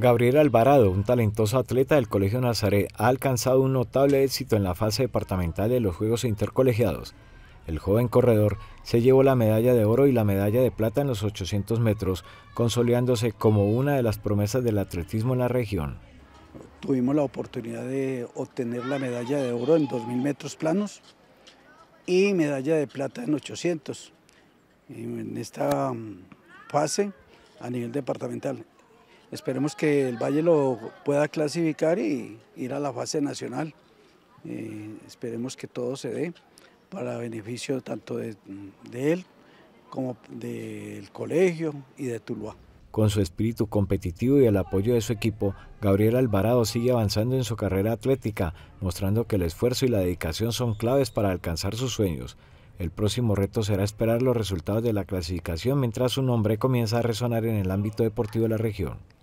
Gabriel Alvarado, un talentoso atleta del Colegio Nazaret, ha alcanzado un notable éxito en la fase departamental de los Juegos Intercolegiados. El joven corredor se llevó la medalla de oro y la medalla de plata en los 800 metros, consolidándose como una de las promesas del atletismo en la región. Tuvimos la oportunidad de obtener la medalla de oro en 2.000 metros planos y medalla de plata en 800. En esta mm, fase a nivel departamental. Esperemos que el Valle lo pueda clasificar y ir a la fase nacional. Eh, esperemos que todo se dé para beneficio tanto de, de él como del colegio y de Tuluá. Con su espíritu competitivo y el apoyo de su equipo, Gabriel Alvarado sigue avanzando en su carrera atlética, mostrando que el esfuerzo y la dedicación son claves para alcanzar sus sueños. El próximo reto será esperar los resultados de la clasificación mientras su nombre comienza a resonar en el ámbito deportivo de la región.